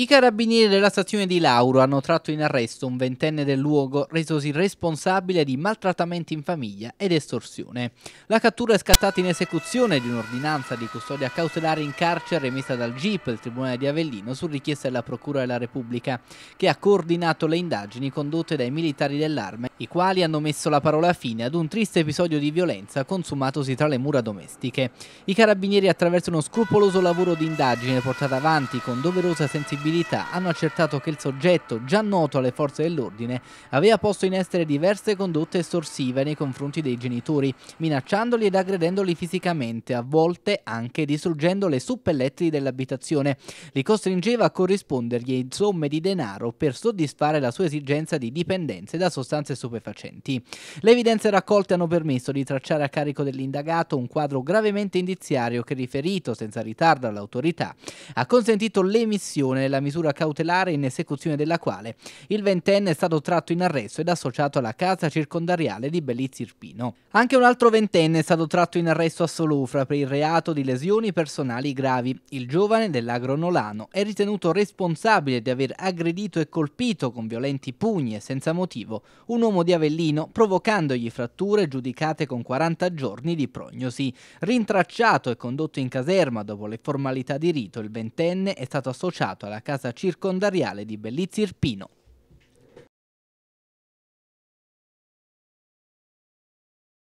I carabinieri della stazione di Lauro hanno tratto in arresto un ventenne del luogo resosi responsabile di maltrattamenti in famiglia ed estorsione. La cattura è scattata in esecuzione di un'ordinanza di custodia cautelare in carcere emessa dal GIP, il Tribunale di Avellino, su richiesta della Procura della Repubblica, che ha coordinato le indagini condotte dai militari dell'arma, i quali hanno messo la parola fine ad un triste episodio di violenza consumatosi tra le mura domestiche. I carabinieri attraverso uno scrupoloso lavoro di indagine portato avanti con doverosa sensibilità credibilità hanno accertato che il soggetto, già noto alle forze dell'ordine, aveva posto in essere diverse condotte estorsive nei confronti dei genitori, minacciandoli ed aggredendoli fisicamente, a volte anche distruggendo le suppellettili dell'abitazione. Li costringeva a corrispondergli in somme di denaro per soddisfare la sua esigenza di dipendenze da sostanze stupefacenti. Le evidenze raccolte hanno permesso di tracciare a carico dell'indagato un quadro gravemente indiziario che, riferito senza ritardo all'autorità, ha consentito l'emissione della la misura cautelare in esecuzione della quale il ventenne è stato tratto in arresto ed associato alla casa circondariale di Bellizirpino. Anche un altro ventenne è stato tratto in arresto a Solufra per il reato di lesioni personali gravi. Il giovane dell'agronolano è ritenuto responsabile di aver aggredito e colpito con violenti pugni e senza motivo un uomo di Avellino provocandogli fratture giudicate con 40 giorni di prognosi. Rintracciato e condotto in caserma dopo le formalità di rito, il ventenne è stato associato alla casa circondariale di Bellizzi Irpino.